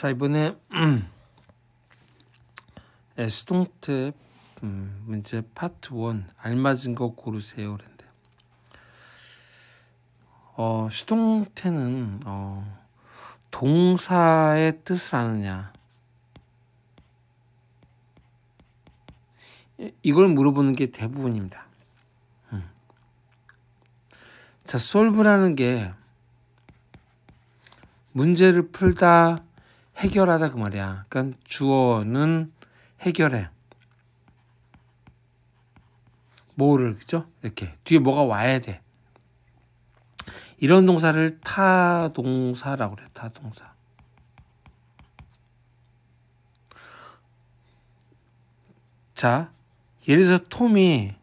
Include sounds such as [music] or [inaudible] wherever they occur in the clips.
자 이번에 에스통트 음, 예, 음, 문제 파트 1 알맞은 거 고르세요 그데 어, 수동태는 어, 동사의 뜻을 아느냐 이걸 물어보는 게 대부분입니다 음. 자 솔브라는 게 문제를 풀다 해결하다 그 말이야. 그러니까 주어는 해결해. 뭐를 그죠? 이렇게 뒤에 뭐가 와야 돼. 이런 동사를 타동사라고 그래. 타동사. 자, 예를 들어서 톰이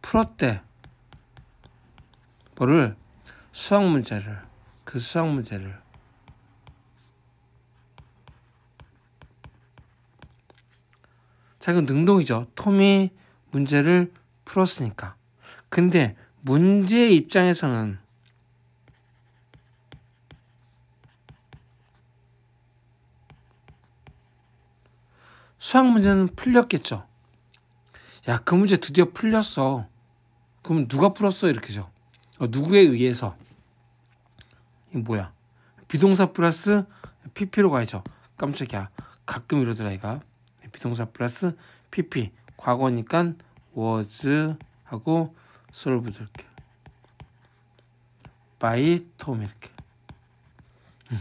풀었대. 뭐를 수학 문제를 그 수학 문제를 자, 이건 능동이죠. 톰이 문제를 풀었으니까. 근데 문제의 입장에서는 수학 문제는 풀렸겠죠. 야, 그 문제 드디어 풀렸어. 그럼 누가 풀었어? 이렇게죠. 어, 누구에 의해서? 이 뭐야? 비동사 플러스 PP로 가야죠. 깜짝이야. 가끔 이러더라, 이거 비동사 플러스 PP 과거니까 was 하고 solved 이렇게 by Tom 이렇게 음.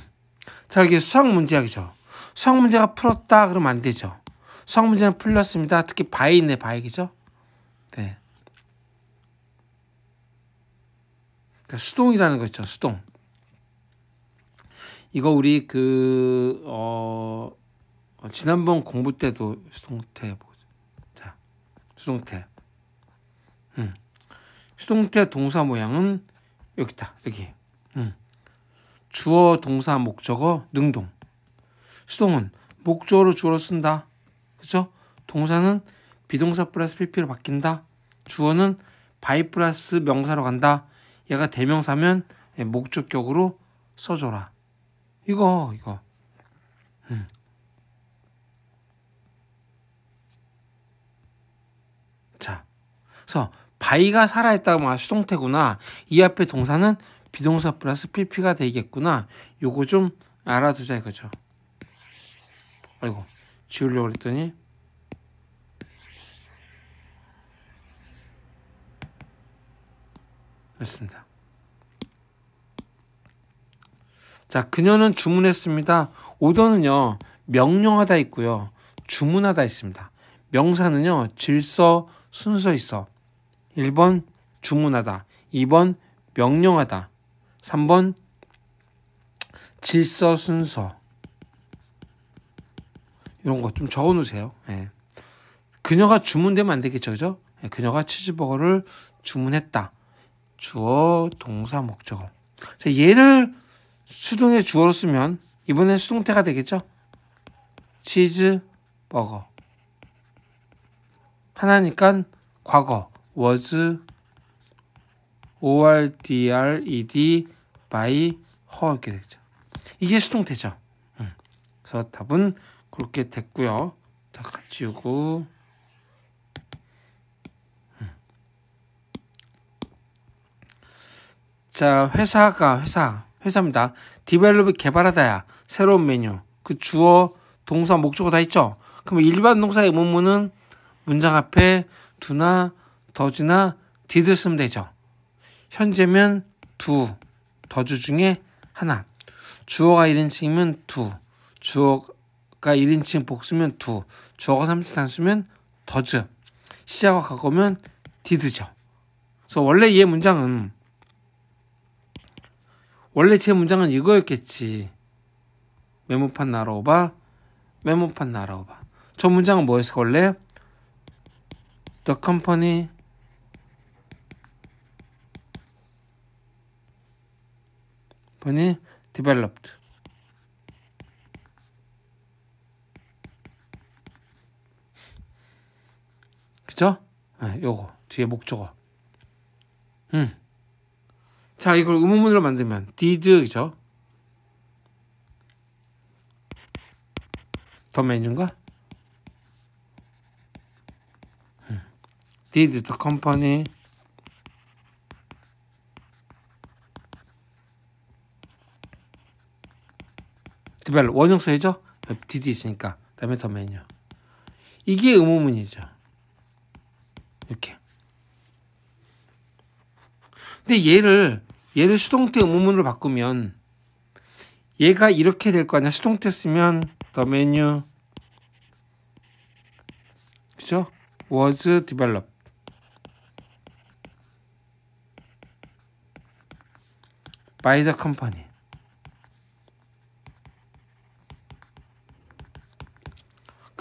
자 이게 수학 문제학이죠 수학 문제가 풀었다 그러면 안 되죠 수학 문제는 풀렸습니다 특히 바이네 바이죠 네 그러니까 수동이라는 거 있죠 수동 이거 우리 그어 어, 지난번 공부 때도 수동태 보자. 자, 수동태. 음. 수동태 동사 모양은 여기다. 여기. 음. 주어 동사 목적어 능동. 수동은 목적어로 주어를 쓴다. 그죠? 동사는 비동사 플러스 PP로 바뀐다. 주어는 바이 플러스 명사로 간다. 얘가 대명사면 목적격으로 써줘라. 이거 이거. 음. 그래 바이가 살아있다고 하 수동태구나. 이 앞에 동사는 비동사 플러스 PP가 되겠구나. 요거 좀 알아두자 이거죠. 아이고 지우려고 그랬더니 됐습니다. 자 그녀는 주문했습니다. 오더는요 명령하다 있고요. 주문하다 있습니다. 명사는요 질서 순서 있어 1번 주문하다. 2번 명령하다. 3번 질서 순서. 이런 거 좀 적어 놓으세요. 예. 그녀가 주문되면 안 되겠죠. 그죠? 예, 그녀가 치즈버거를 주문했다. 주어 동사 목적어. 자, 얘를 수동의 주어로 쓰면 이번엔 수동태가 되겠죠? 치즈버거. 하나니까 과거. was ordred e by her 이렇게 되죠. 이게 수동태죠. 음. 그래서 답은 그렇게 됐고요. 다같이우고자 음. 회사가 회사 회사입니다. 디벨롭 개발하다야 새로운 메뉴 그 주어 동사 목적어 다 있죠. 그럼 일반 동사의 의문문은 문장 앞에 두나 더즈나 디드 쓰면 되죠. 현재면 두, 더즈 중에 하나. 주어가 1인칭이면 두, 주어가 1인칭 복수면 두, 주어가 3인칭 단수면 더즈, 시작과 가거면 디드죠. 그래서 원래 얘 문장은 원래 제 문장은 이거였겠지. 메모판 날아오바, 메모판 날아오바. 저 문장은 뭐였을까 원래? The company 번에 developed. 그죠? 네, 요거 뒤에 목적어. 음. 자, 이걸 의문문으로 만들면 did이죠. 더 메뉴인가? 음. did the company 구발 원형수 해죠? DD 있으니까 다음에 더맨요 이게 의문문이죠 이렇게 근데 얘를 얘를 수동태 의문문으로 바꾸면 얘가 이렇게 될 거 아니야 수동태 쓰면 더 메뉴 그죠? was developed by t h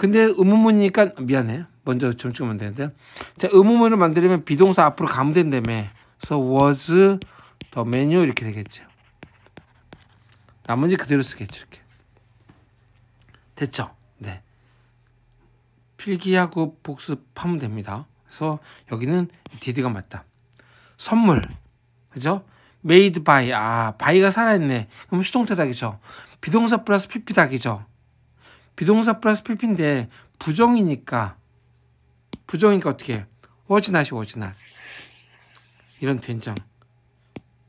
근데 의문문이니까 미안해. 먼저 점 찍으면 되는데. 자, 의문문을 만들려면 비동사 앞으로 가면 된다며. 그래서 was the menu 이렇게 되겠죠. 나머지 그대로 쓰겠죠. 이렇게. 됐죠? 네. 필기하고 복습하면 됩니다. 그래서 여기는 디드가 맞다. 선물. 그죠? made by. 아, by가 살아있네. 그럼 수동태닥이죠. 비동사 플러스 pp닥이죠. 비동사 플러스 PP인데 부정이니까 부정이니까 어떻게 워지낫이 워지낫 이런 된장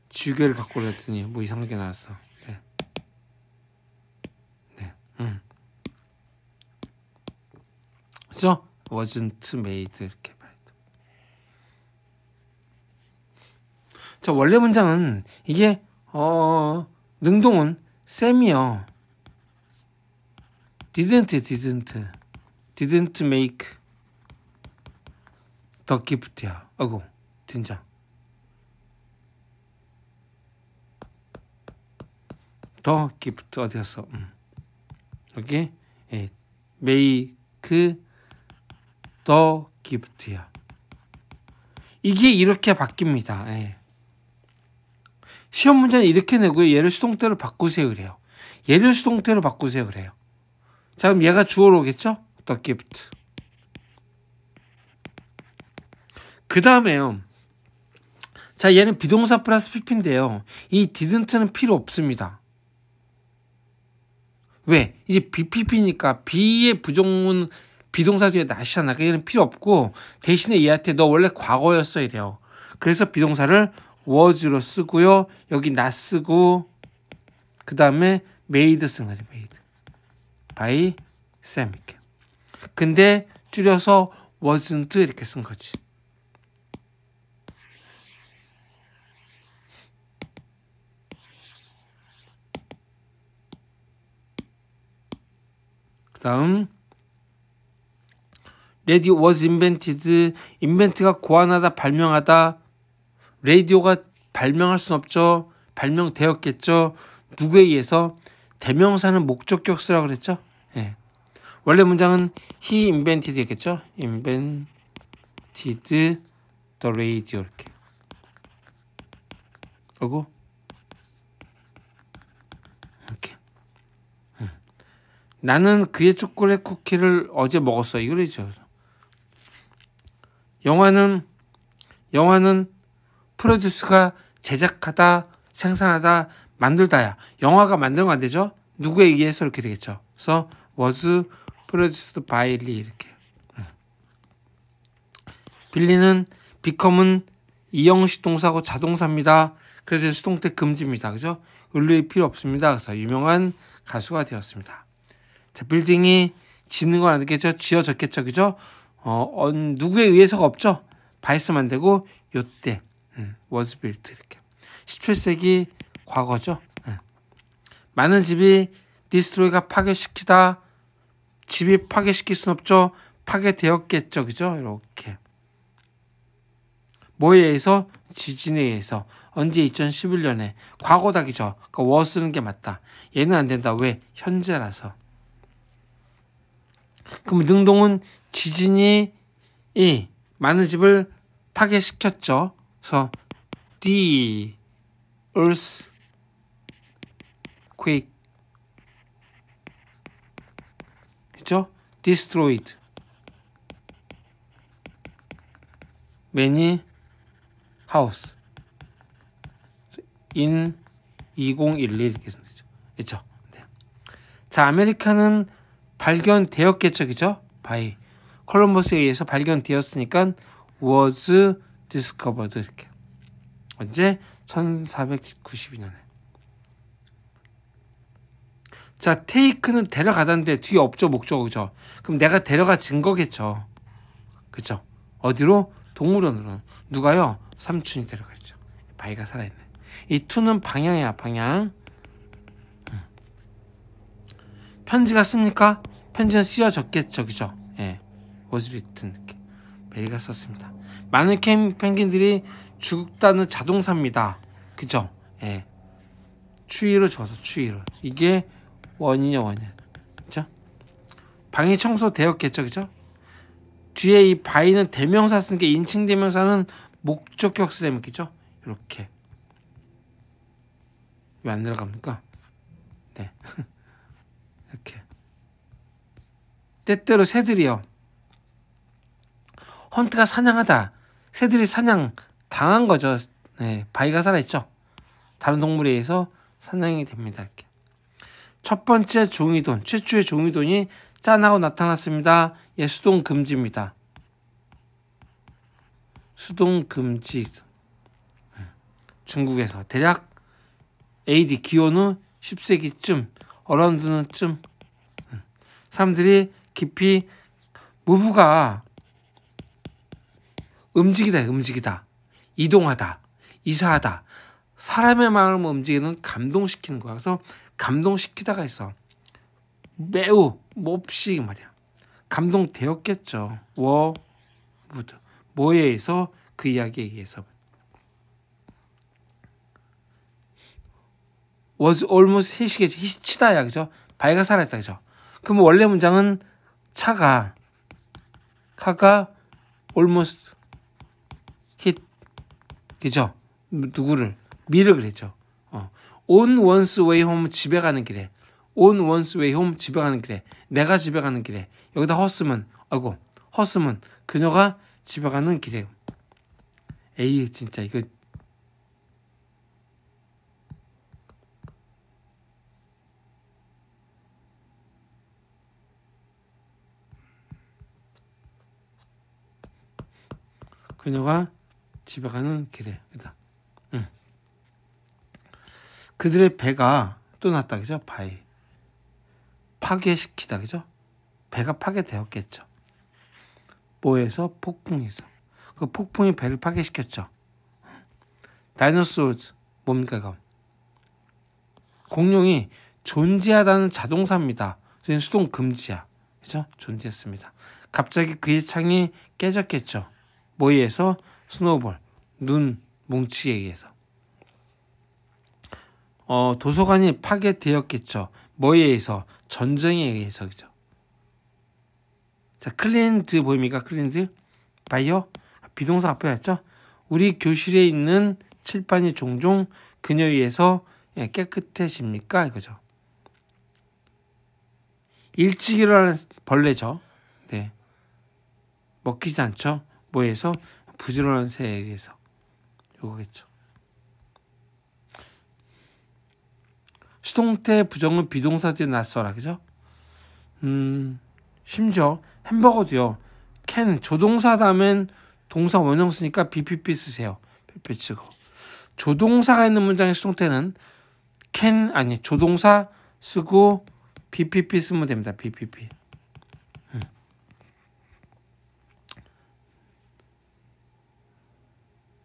지우개를 갖고 올렸더니 뭐 이상한 게 나왔어 네. 네. 음. 그래서 wasn't made 이렇게 자 원래 문장은 이게 어 능동은 셈이요 didn't didn't didn't make the gift야. 아고 된장. 더 기프트 어디 갔어? 음. 여기 예. 메이크 더 기프트야. 이게 이렇게 바뀝니다. 예. 시험 문제는 이렇게 내고요. 예를 수동태로 바꾸세요 그래요. 예를 수동태로 바꾸세요 그래요. 자 그럼 얘가 주어로 오겠죠? The gift. 그 다음에요. 자 얘는 비동사 플러스 PP인데요. 이 didn't는 필요 없습니다. 왜? 이제 BPP니까 B의 부정문 비동사 뒤에 나시잖아. 그러니까 얘는 필요 없고 대신에 얘한테 너 원래 과거였어 이래요. 그래서 비동사를 was로 쓰고요. 여기 나 쓰고 그 다음에 made 쓰는 거죠. made. 바이 세미케. 근데 줄여서 wasn't 이렇게 쓴 거지. 그 다음 레디 워즈 인벤티드 인벤 v 가 고안하다 발명하다 레디오가 발명할 순 없죠 발명되었겠죠 누구에 의해서 대명사는 목적격수라고 그랬죠 예. 원래 문장은 he invented였겠죠? invented the radio 이렇게. 그리고 이렇게. 응. 예. 나는 그의 초콜릿 쿠키를 어제 먹었어. 이거죠. 영화는 영화는 프로듀스가 제작하다, 생산하다, 만들다야. 영화가 만들면 안 되죠? 누구에 의해서 이렇게 되겠죠. 그래서 was produced by 리 이렇게. 빌리는 become은 이형식 동사고 자동사입니다. 그래서 수동태 금지입니다. 그죠? 을루의 필요 없습니다. 그래서 유명한 가수가 되었습니다. 자, 빌딩이 짓는 건 아니겠죠? 지어졌겠죠? 그죠? 어, 어, 누구에 의해서가 없죠? 바이스만 되고 요때 음, was built 이렇게 17세기 과거죠. 음. 많은 집이 디스트로이가 파괴시키다 집이 파괴시킬 순 없죠. 파괴되었겠죠. 그죠? 이렇게. 뭐에 의해서? 지진에 의해서. 언제 2011년에. 과거다기죠. 그러니까 워 쓰는 게 맞다. 얘는 안 된다. 왜? 현재라서. 그럼 능동은 지진이 이 많은 집을 파괴시켰죠. 그래서 the earth quake 했죠? destroyed many h o 2011 이렇게 되죠. 그죠 네. 자, 아메리카는 발견되었겠죠. 그죠? by 콜럼버스에 의해서 발견되었으니까 was discovered 이렇게. 언제? 1492년에. 자, 테이크는 데려가다는데 뒤에 없죠, 목적그죠 그럼 내가 데려가 진 거겠죠. 그죠 어디로? 동물원으로. 누가요? 삼촌이 데려가죠 바위가 살아있네. 이 투는 방향이야, 방향. 편지가 씁니까? 편지는 쓰여졌겠죠, 그죠? 예. w 즈리튼 r i t 베리가 썼습니다. 많은 캠 펭귄들이 죽다는 자동사입니다. 그죠? 예. 추위로 져서 추위로. 이게 원인이요 원인 그죠 방이 청소되었겠죠 그죠 뒤에 이 바이는 대명사 쓰니까 인칭 대명사는 목적격수에 묶이죠 이렇게 왜안 내려갑니까 네 [laughs] 이렇게 때때로 새들이요 헌트가 사냥하다 새들이 사냥 당한 거죠 네 바이가 살아있죠 다른 동물에 의해서 사냥이 됩니다 이렇게 첫 번째 종이돈, 최초의 종이돈이 짠하고 나타났습니다. 예, 수동 금지입니다. 수동 금지. 중국에서 대략 AD 기원후 10세기쯤 어라운드는쯤 사람들이 깊이 무브가 움직이다 움직이다 이동하다 이사하다 사람의 마음을 움직이는 감동시키는 거야 그래서 감동시키다가 해서 매우 몹시 말이야 감동되었겠죠. 워우드 뭐에 서그 이야기에 의해서 was almost 희시겠죠. 희치다야 그죠? 발가살했다 그죠? 그럼 원래 문장은 차가 카가 almost hit 그죠? 누구를 미를 그랬죠. 어. 온 원스 웨이 홈 집에 가는 길에 온 원스 웨이 홈 집에 가는 길에 내가 집에 가는 길에 여기다 허스면 아이고 허스면 그녀가 집에 가는 길에 에이 진짜 이거 그녀가 집에 가는 길에 여기다 응. 그들의 배가 또났다 그죠? 바위. 파괴시키다 그죠? 배가 파괴되었겠죠. 뭐에서 폭풍에서. 그 폭풍이 배를 파괴시켰죠. 다이너소즈 뭡니까 그 공룡이 존재하다는 자동사입니다. 그래 수동 금지야. 그죠? 존재했습니다. 갑자기 그의 창이 깨졌겠죠. 뭐에 서 스노볼, 눈, 뭉치에 의해서. 어, 도서관이 파괴되었겠죠. 뭐에 의해서? 전쟁에 의해서죠. 자, 클린드 보입니까? 클린드? 바이 아, 비동사 앞에 왔죠? 우리 교실에 있는 칠판이 종종 그녀 위에서 예, 깨끗해집니까? 이거죠. 일찍 일어나는 벌레죠. 네. 먹히지 않죠. 뭐에서? 부지런한 새에게서. 요거겠죠. 수동태 부정은 비동사 뒤에 낯설라 그죠? 음, 심지어 햄버거도요. 캔 조동사 다음엔 동사 원형 쓰니까 BPP 쓰세요. 별표 치고. 조동사가 있는 문장의 수동태는 캔 아니 조동사 쓰고 BPP 쓰면 됩니다. BPP. 음.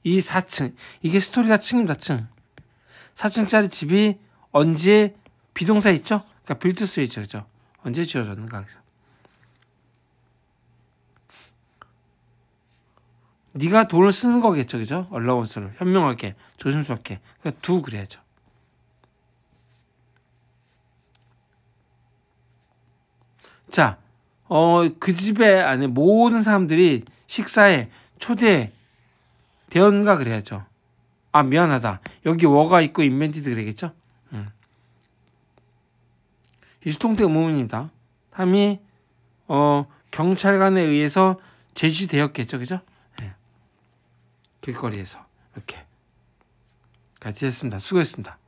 이 4층 이게 스토리가 층입니다 층 4층짜리 집이 언제 비동사 있죠? 그러니까 빌드 쓰있죠 그죠? 언제 지어졌는가? 그죠? 네가 돈을 쓰는 거겠죠. 그죠? 얼라운스를 현명하게 조심스럽게 그러니까 두 그래야죠. 자, 어, 그 집에 안에 모든 사람들이 식사에 초대 대언가 그래야죠. 아 미안하다. 여기 워가 있고 인벤티드 그래겠죠? 음. 이수통태 의문입니다. 함이 어, 경찰관에 의해서 제시되었겠죠, 그죠? 네. 길거리에서 이렇게 같이 했습니다. 수고했습니다.